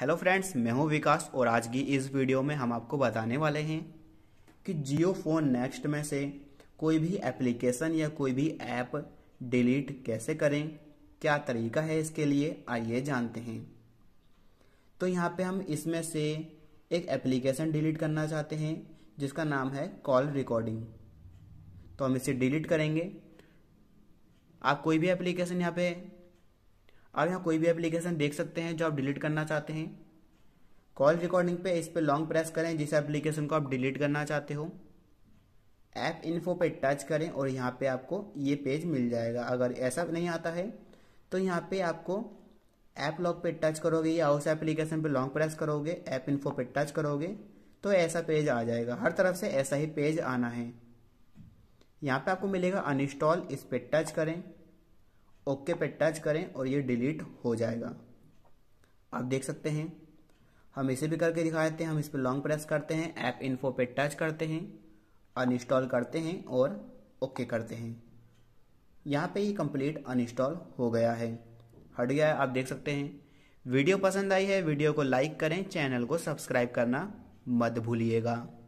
hello friends मैं हूं विकास और आज की इस वीडियो में हम आपको बताने वाले हैं कि जियो फोन नेक्स्ट में से कोई भी एप्लीकेशन या कोई भी ऐप डिलीट कैसे करें क्या तरीका है इसके लिए आइए जानते हैं तो यहाँ पे हम इसमें से एक एप्लीकेशन डिलीट करना चाहते हैं जिसका नाम है कॉल रिकॉर्डिंग तो हम इसे डिलीट करेंगे आप कोई भी एप्लीकेशन यहाँ पर आप यहाँ कोई भी एप्लीकेशन देख सकते हैं जो आप डिलीट करना चाहते हैं कॉल रिकॉर्डिंग पे इस पर लॉन्ग प्रेस करें जिस एप्लीकेशन को आप डिलीट करना चाहते हो ऐप इन्फो पे टच करें और यहाँ पे आपको ये पेज मिल जाएगा अगर ऐसा नहीं आता है तो यहाँ पे आपको ऐप लॉक पे टच करोगे या उस एप्लीकेशन पे लॉन्ग प्रेस करोगे ऐप इन्फो पे टच करोगे तो ऐसा पेज आ जाएगा हर तरफ से ऐसा ही पेज आना है यहाँ पे आपको मिलेगा अनइंस्टॉल इस पर टच करें ओके पे टच करें और ये डिलीट हो जाएगा आप देख सकते हैं हम इसे भी करके दिखा देते हैं हम इस पर लॉन्ग प्रेस करते हैं ऐप इन्फो पे टच करते हैं अनइंस्टॉल करते हैं और ओके करते हैं यहाँ पे ये कंप्लीट अनइंस्टॉल हो गया है हट गया है आप देख सकते हैं वीडियो पसंद आई है वीडियो को लाइक करें चैनल को सब्सक्राइब करना मत भूलिएगा